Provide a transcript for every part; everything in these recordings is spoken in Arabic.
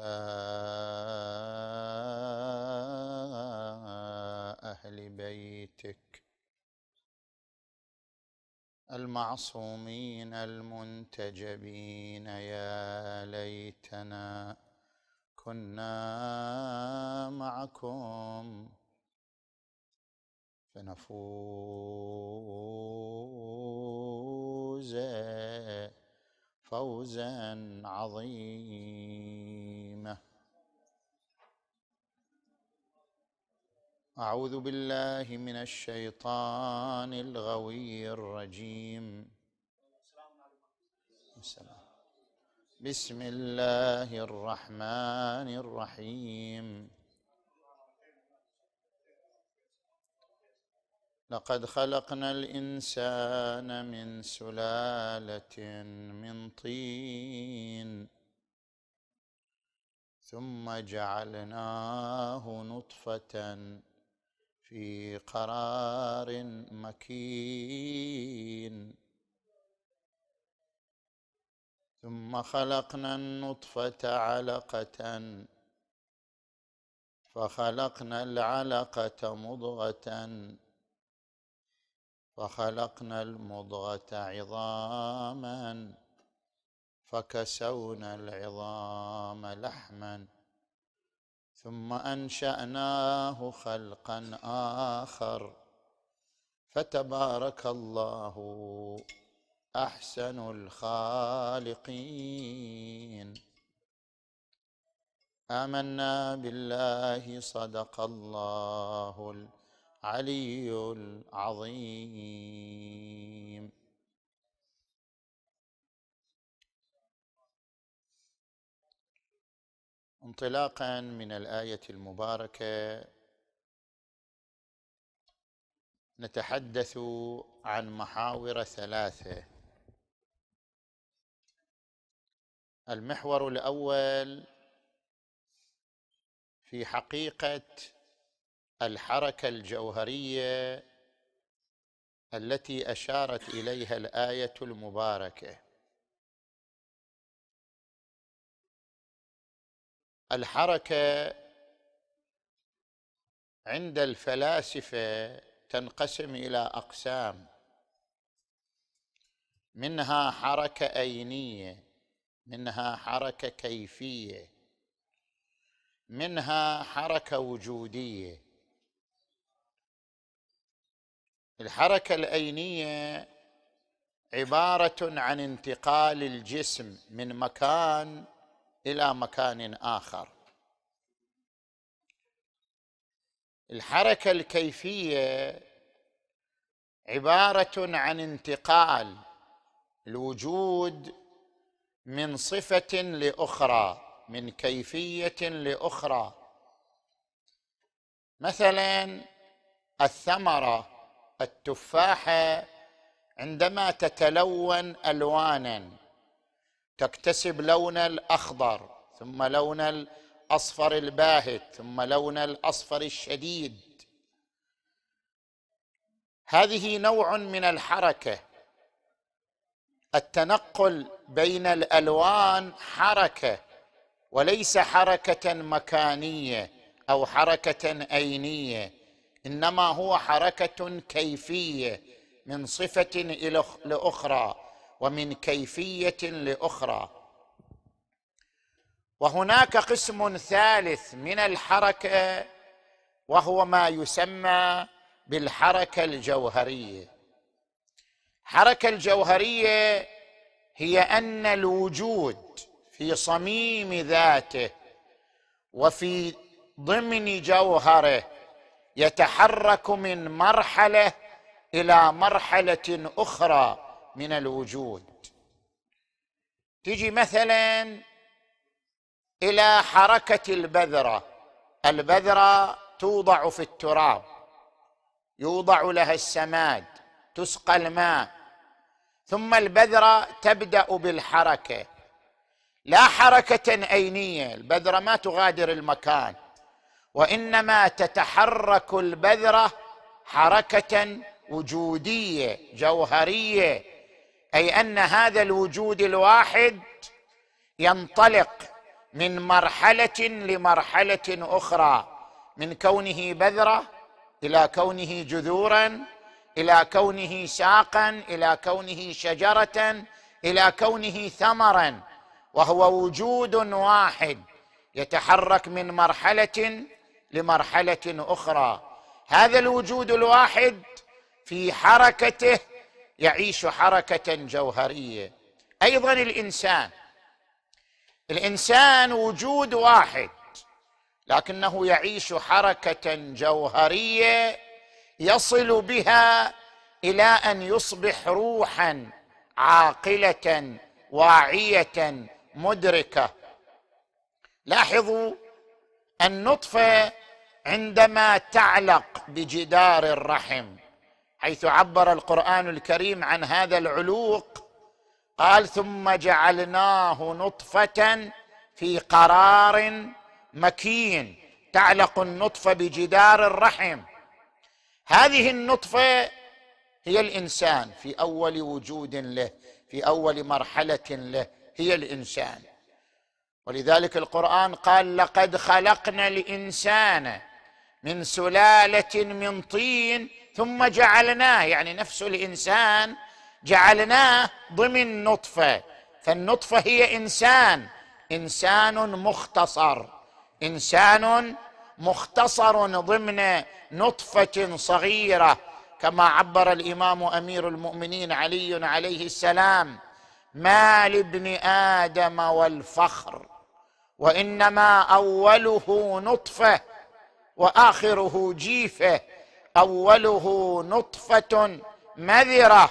على اهل بيتك المعصومين المنتجبين يا ليتنا كنا معكم فنفوز فوزا عظيما اعوذ بالله من الشيطان الغوي الرجيم السلام. بسم الله الرحمن الرحيم لقد خلقنا الانسان من سلاله من طين ثم جعلناه نطفه في قرار مكين ثم خلقنا النطفه علقه فخلقنا العلقه مضغه فخلقنا المضغه عظاما فكسونا العظام لحما ثم انشاناه خلقا اخر فتبارك الله احسن الخالقين امنا بالله صدق الله العلي العظيم انطلاقا من الايه المباركه نتحدث عن محاور ثلاثه المحور الاول في حقيقه الحركه الجوهريه التي اشارت اليها الايه المباركه الحركه عند الفلاسفه تنقسم الى اقسام منها حركه اينيه منها حركه كيفيه منها حركه وجوديه الحركه الاينيه عباره عن انتقال الجسم من مكان الى مكان اخر الحركه الكيفيه عباره عن انتقال الوجود من صفه لاخرى من كيفيه لاخرى مثلا الثمره التفاحه عندما تتلون الوانا تكتسب لون الاخضر ثم لون الاصفر الباهت ثم لون الاصفر الشديد هذه نوع من الحركه التنقل بين الالوان حركه وليس حركه مكانيه او حركه اينيه انما هو حركه كيفيه من صفه لاخرى ومن كيفيه لاخرى وهناك قسم ثالث من الحركه وهو ما يسمى بالحركه الجوهريه الحركه الجوهريه هي ان الوجود في صميم ذاته وفي ضمن جوهره يتحرك من مرحله الى مرحله اخرى من الوجود تجي مثلا الى حركه البذره البذره توضع في التراب يوضع لها السماد تسقى الماء ثم البذره تبدا بالحركه لا حركه اينيه البذره ما تغادر المكان وانما تتحرك البذره حركه وجوديه جوهريه اي ان هذا الوجود الواحد ينطلق من مرحله لمرحله اخرى من كونه بذره الى كونه جذورا الى كونه ساقا الى كونه شجره الى كونه ثمرا وهو وجود واحد يتحرك من مرحله لمرحله اخرى هذا الوجود الواحد في حركته يعيش حركه جوهريه ايضا الانسان الانسان وجود واحد لكنه يعيش حركه جوهريه يصل بها الى ان يصبح روحا عاقله واعيه مدركه لاحظوا النطفه عندما تعلق بجدار الرحم حيث عبر القران الكريم عن هذا العلوق قال ثم جعلناه نطفه في قرار مكين تعلق النطفه بجدار الرحم هذه النطفه هي الانسان في اول وجود له في اول مرحله له هي الانسان ولذلك القران قال لقد خلقنا الانسان من سلاله من طين ثم جعلناه يعني نفس الانسان جعلناه ضمن نطفه فالنطفه هي انسان انسان مختصر انسان مختصر ضمن نطفه صغيره كما عبر الامام امير المؤمنين علي عليه السلام ما لابن ادم والفخر وانما اوله نطفه واخره جيفه اوله نطفه مذره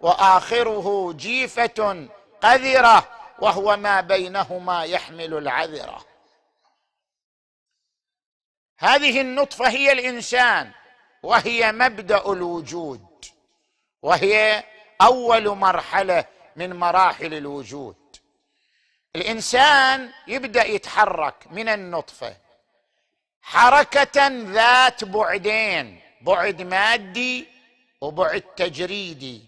واخره جيفه قذره وهو ما بينهما يحمل العذره هذه النطفه هي الانسان وهي مبدا الوجود وهي اول مرحله من مراحل الوجود الانسان يبدا يتحرك من النطفه حركه ذات بعدين بعد مادي وبعد تجريدي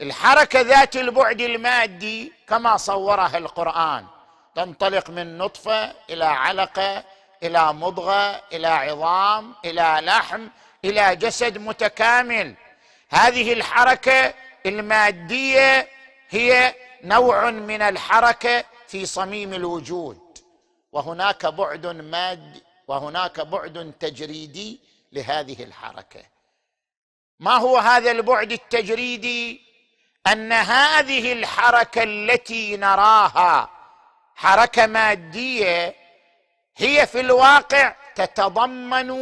الحركه ذات البعد المادي كما صورها القران تنطلق من نطفه الى علقه الى مضغه الى عظام الى لحم الى جسد متكامل هذه الحركه الماديه هي نوع من الحركه في صميم الوجود وهناك بعد مادي وهناك بعد تجريدي لهذه الحركه ما هو هذا البعد التجريدي ان هذه الحركه التي نراها حركه ماديه هي في الواقع تتضمن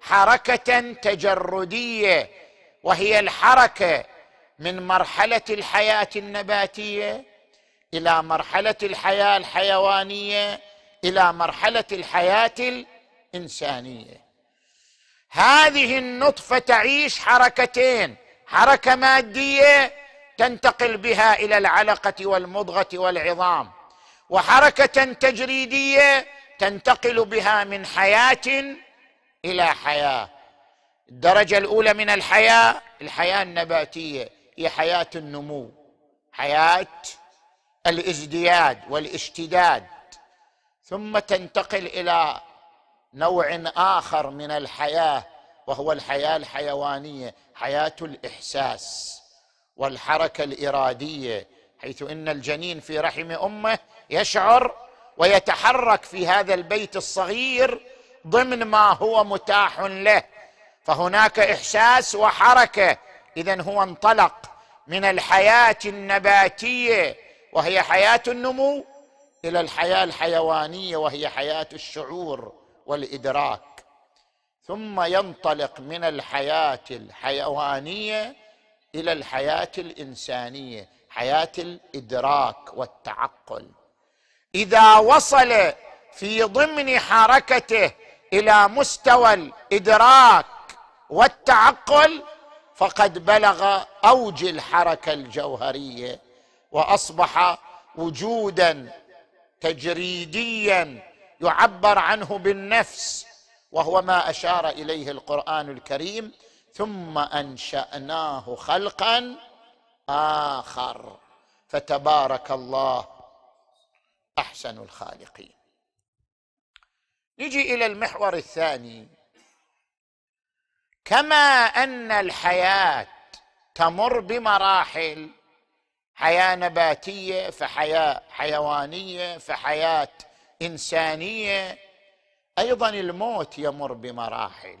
حركه تجرديه وهي الحركه من مرحله الحياه النباتيه الى مرحله الحياه الحيوانيه الى مرحله الحياه الانسانيه هذه النطفه تعيش حركتين حركه ماديه تنتقل بها الى العلقه والمضغه والعظام وحركه تجريديه تنتقل بها من حياه الى حياه الدرجه الاولى من الحياه الحياه النباتيه هي حياه النمو حياه الازدياد والاشتداد ثم تنتقل الى نوع اخر من الحياه وهو الحياه الحيوانيه حياه الاحساس والحركه الاراديه حيث ان الجنين في رحم امه يشعر ويتحرك في هذا البيت الصغير ضمن ما هو متاح له فهناك احساس وحركه اذا هو انطلق من الحياه النباتيه وهي حياه النمو الى الحياه الحيوانيه وهي حياه الشعور والادراك ثم ينطلق من الحياه الحيوانيه الى الحياه الانسانيه حياه الادراك والتعقل اذا وصل في ضمن حركته الى مستوى الادراك والتعقل فقد بلغ اوج الحركه الجوهريه واصبح وجودا تجريديا يعبر عنه بالنفس وهو ما اشار اليه القران الكريم ثم انشاناه خلقا اخر فتبارك الله احسن الخالقين نجي الى المحور الثاني كما ان الحياه تمر بمراحل حياه نباتيه فحياه حيوانيه فحياه انسانيه ايضا الموت يمر بمراحل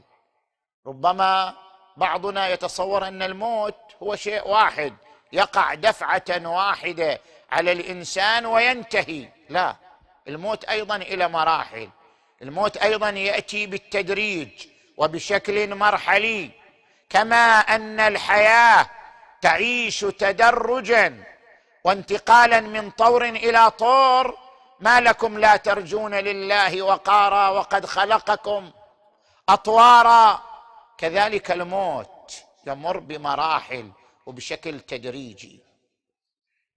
ربما بعضنا يتصور ان الموت هو شيء واحد يقع دفعه واحده على الانسان وينتهي لا الموت ايضا الى مراحل الموت ايضا ياتي بالتدريج وبشكل مرحلي كما ان الحياه تعيش تدرجا وانتقالا من طور الى طور ما لكم لا ترجون لله وقارا وقد خلقكم اطوارا كذلك الموت يمر بمراحل وبشكل تدريجي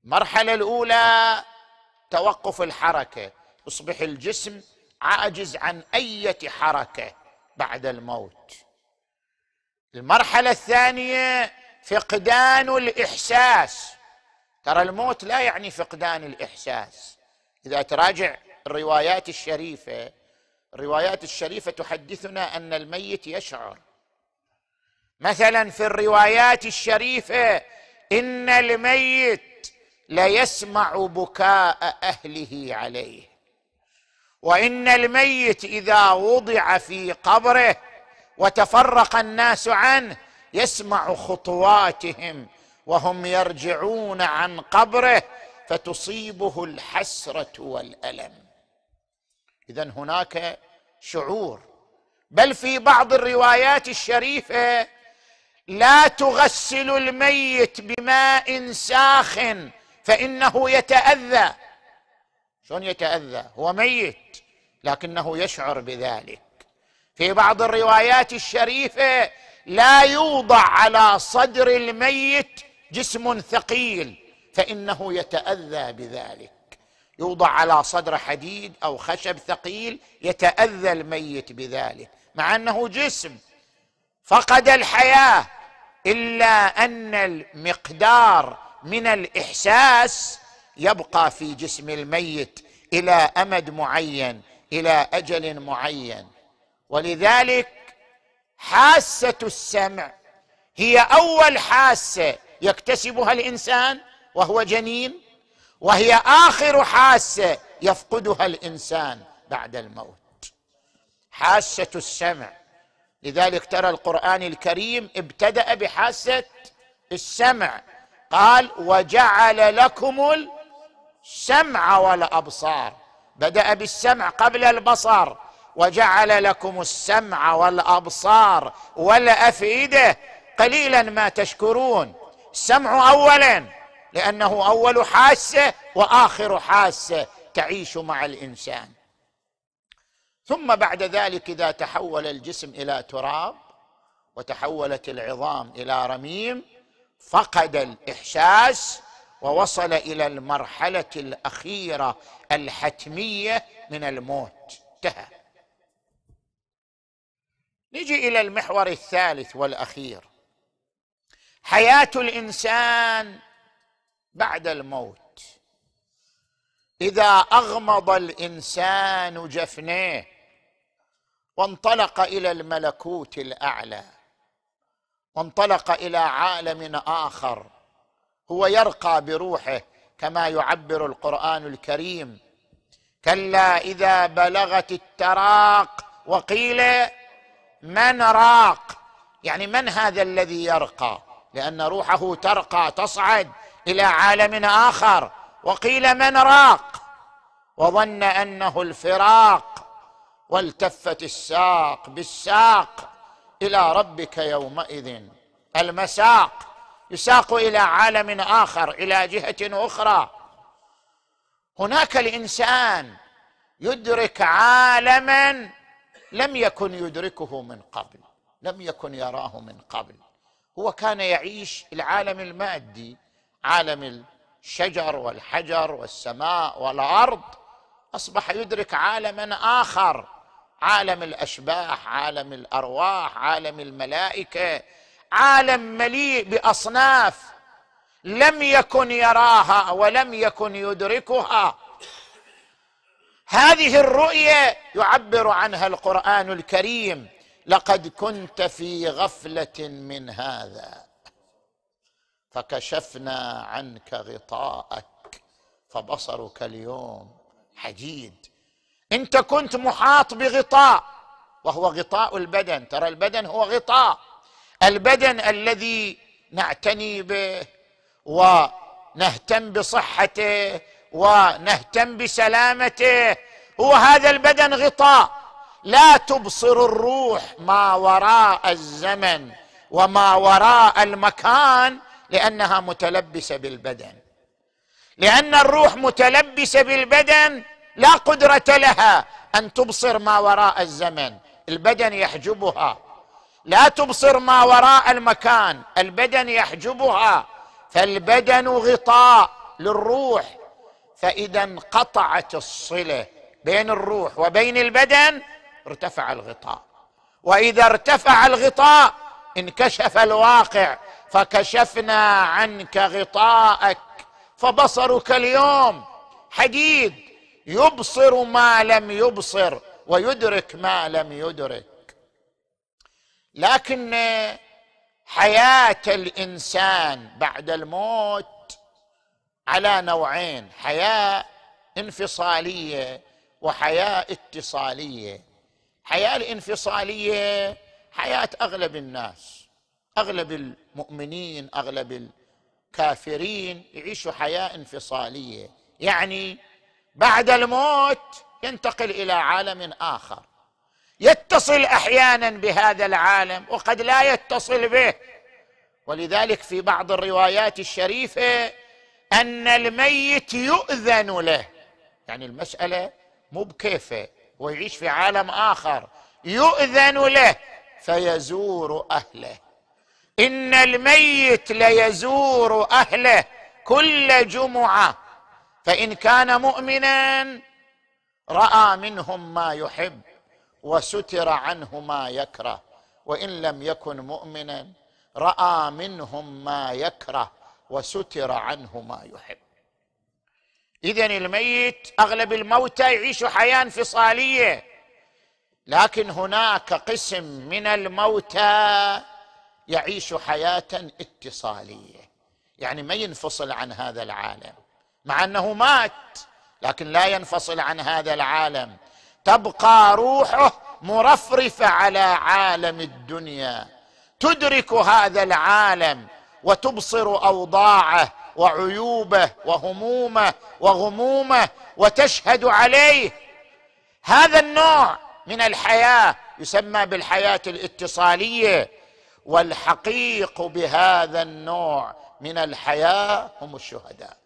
المرحله الاولى توقف الحركه يصبح الجسم عاجز عن اي حركه بعد الموت المرحله الثانيه فقدان الاحساس ترى الموت لا يعني فقدان الاحساس اذا تراجع الروايات الشريفه الروايات الشريفه تحدثنا ان الميت يشعر مثلا في الروايات الشريفه ان الميت ليسمع بكاء اهله عليه وان الميت اذا وضع في قبره وتفرق الناس عنه يسمع خطواتهم وهم يرجعون عن قبره فتصيبه الحسره والالم اذا هناك شعور بل في بعض الروايات الشريفه لا تغسل الميت بماء ساخن فانه يتاذى شلون يتاذى هو ميت لكنه يشعر بذلك في بعض الروايات الشريفه لا يوضع على صدر الميت جسم ثقيل فانه يتاذى بذلك يوضع على صدر حديد او خشب ثقيل يتاذى الميت بذلك مع انه جسم فقد الحياه الا ان المقدار من الاحساس يبقى في جسم الميت الى امد معين الى اجل معين ولذلك حاسه السمع هي اول حاسه يكتسبها الانسان وهو جنين وهي اخر حاسه يفقدها الانسان بعد الموت حاسه السمع لذلك ترى القران الكريم ابتدا بحاسه السمع قال وجعل لكم السمع والابصار بدا بالسمع قبل البصر وجعل لكم السمع والابصار والافئده قليلا ما تشكرون السمع اولا لانه اول حاسه واخر حاسه تعيش مع الانسان ثم بعد ذلك اذا تحول الجسم الى تراب وتحولت العظام الى رميم فقد الاحساس ووصل الى المرحله الاخيره الحتميه من الموت انتهى نجي الى المحور الثالث والاخير حياه الانسان بعد الموت اذا اغمض الانسان جفنيه وانطلق الى الملكوت الاعلى وانطلق الى عالم اخر هو يرقى بروحه كما يعبر القران الكريم كلا اذا بلغت التراق وقيل من راق يعني من هذا الذي يرقى لان روحه ترقى تصعد الى عالم اخر وقيل من راق وظن انه الفراق والتفت الساق بالساق الى ربك يومئذ المساق يساق الى عالم اخر الى جهه اخرى هناك الانسان يدرك عالما لم يكن يدركه من قبل لم يكن يراه من قبل هو كان يعيش العالم المادي عالم الشجر والحجر والسماء والارض اصبح يدرك عالما اخر عالم الاشباح عالم الارواح عالم الملائكه عالم مليء باصناف لم يكن يراها ولم يكن يدركها هذه الرؤيه يعبر عنها القران الكريم لقد كنت في غفله من هذا فكشفنا عنك غطاءك فبصرك اليوم حديد انت كنت محاط بغطاء وهو غطاء البدن ترى البدن هو غطاء البدن الذي نعتني به ونهتم بصحته ونهتم بسلامته هو هذا البدن غطاء لا تبصر الروح ما وراء الزمن وما وراء المكان لانها متلبسه بالبدن لان الروح متلبسه بالبدن لا قدره لها ان تبصر ما وراء الزمن البدن يحجبها لا تبصر ما وراء المكان البدن يحجبها فالبدن غطاء للروح فاذا انقطعت الصله بين الروح وبين البدن ارتفع الغطاء واذا ارتفع الغطاء انكشف الواقع فكشفنا عنك غطاءك فبصرك اليوم حديد يبصر ما لم يبصر ويدرك ما لم يدرك لكن حياه الانسان بعد الموت على نوعين حياه انفصاليه وحياه اتصاليه حياه الانفصاليه حياه اغلب الناس اغلب المؤمنين اغلب الكافرين يعيشوا حياه انفصاليه يعني بعد الموت ينتقل الى عالم اخر يتصل احيانا بهذا العالم وقد لا يتصل به ولذلك في بعض الروايات الشريفه ان الميت يؤذن له يعني المساله مو بكيفه ويعيش في عالم اخر يؤذن له فيزور اهله ان الميت ليزور اهله كل جمعه فان كان مؤمنا راى منهم ما يحب وستر عنه ما يكره وان لم يكن مؤمنا راى منهم ما يكره وستر عنه ما يحب اذا الميت اغلب الموتى يعيش حياه انفصاليه لكن هناك قسم من الموتى يعيش حياه اتصاليه يعني ما ينفصل عن هذا العالم مع انه مات لكن لا ينفصل عن هذا العالم تبقى روحه مرفرفه على عالم الدنيا تدرك هذا العالم وتبصر اوضاعه وعيوبه وهمومه وغمومه وتشهد عليه هذا النوع من الحياه يسمى بالحياه الاتصاليه والحقيق بهذا النوع من الحياه هم الشهداء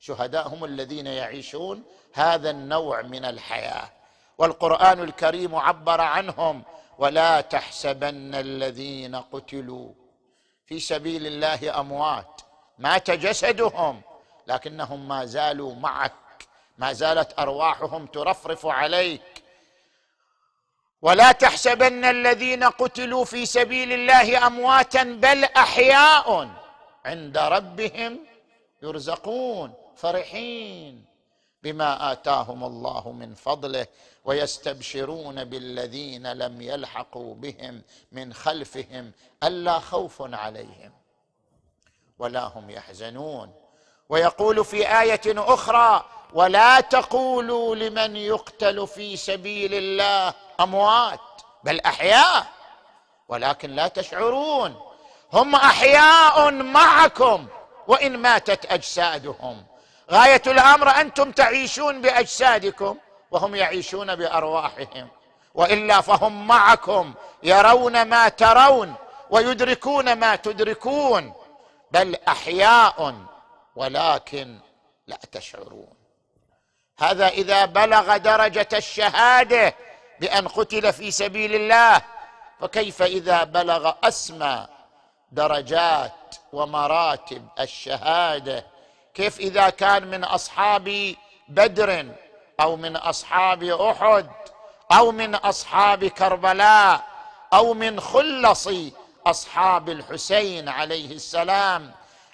شهداء هم الذين يعيشون هذا النوع من الحياه والقران الكريم عبر عنهم ولا تحسبن الذين قتلوا في سبيل الله اموات مات جسدهم لكنهم ما زالوا معك ما زالت ارواحهم ترفرف عليك ولا تحسبن الذين قتلوا في سبيل الله امواتا بل احياء عند ربهم يرزقون فرحين بما اتاهم الله من فضله ويستبشرون بالذين لم يلحقوا بهم من خلفهم الا خوف عليهم ولا هم يحزنون ويقول في ايه اخرى ولا تقولوا لمن يقتل في سبيل الله اموات بل احياء ولكن لا تشعرون هم احياء معكم وان ماتت اجسادهم غايه الامر انتم تعيشون باجسادكم وهم يعيشون بارواحهم والا فهم معكم يرون ما ترون ويدركون ما تدركون بل احياء ولكن لا تشعرون هذا اذا بلغ درجه الشهاده بان قتل في سبيل الله فكيف اذا بلغ اسمى درجات ومراتب الشهاده كيف اذا كان من اصحاب بدر او من اصحاب احد او من اصحاب كربلاء او من خلص اصحاب الحسين عليه السلام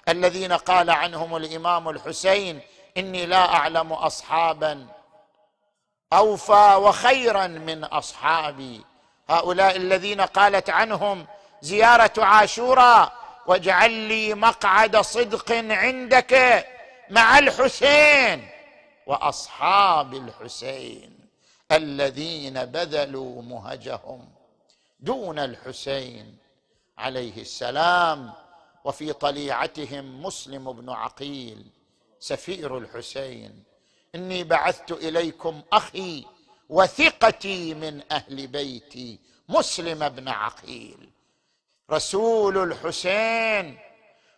الذين قال عنهم الامام الحسين اني لا اعلم اصحابا اوفى وخيرا من اصحابي هؤلاء الذين قالت عنهم زياره عاشوراء واجعل لي مقعد صدق عندك مع الحسين واصحاب الحسين الذين بذلوا مهجهم دون الحسين عليه السلام وفي طليعتهم مسلم بن عقيل سفير الحسين اني بعثت اليكم اخي وثقتي من اهل بيتي مسلم بن عقيل رسول الحسين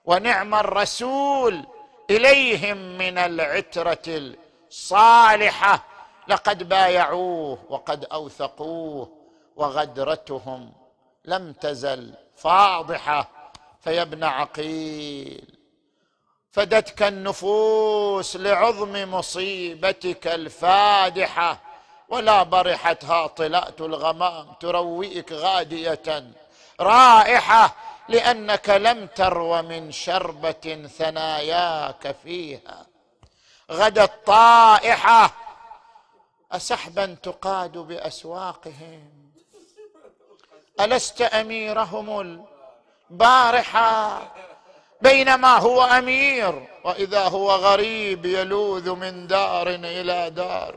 ونعم الرسول اليهم من العتره الصالحه لقد بايعوه وقد اوثقوه وغدرتهم لم تزل فاضحه فيا ابن عقيل فدتك النفوس لعظم مصيبتك الفادحه ولا برحتها طلأت الغمام ترويك غادية رائحة لأنك لم ترو من شربة ثناياك فيها غدت طائحة أسحبا تقاد بأسواقهم ألست أميرهم البارحة بينما هو امير واذا هو غريب يلوذ من دار الى دار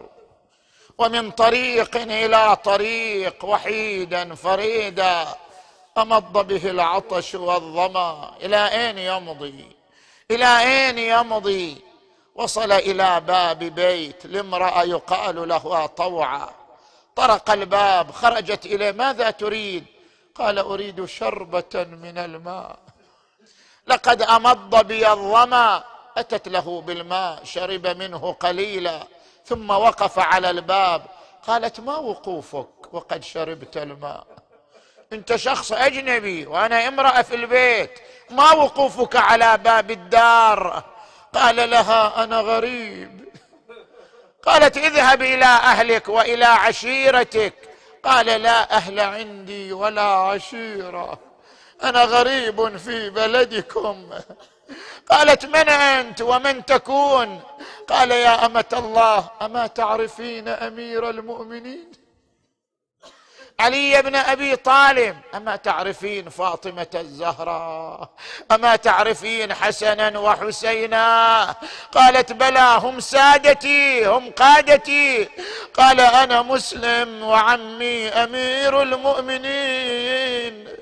ومن طريق الى طريق وحيدا فريدا امض به العطش والظما الى اين يمضي الى اين يمضي وصل الى باب بيت لامراه يقال لها طوعا طرق الباب خرجت اليه ماذا تريد قال اريد شربه من الماء لقد امض بي الظما اتت له بالماء شرب منه قليلا ثم وقف على الباب قالت ما وقوفك وقد شربت الماء انت شخص اجنبي وانا امراه في البيت ما وقوفك على باب الدار قال لها انا غريب قالت اذهب الى اهلك والى عشيرتك قال لا اهل عندي ولا عشيره انا غريب في بلدكم قالت من انت ومن تكون قال يا امه الله اما تعرفين امير المؤمنين علي بن ابي طالب اما تعرفين فاطمه الزهراء اما تعرفين حسنا وحسينا قالت بلى هم سادتي هم قادتي قال انا مسلم وعمي امير المؤمنين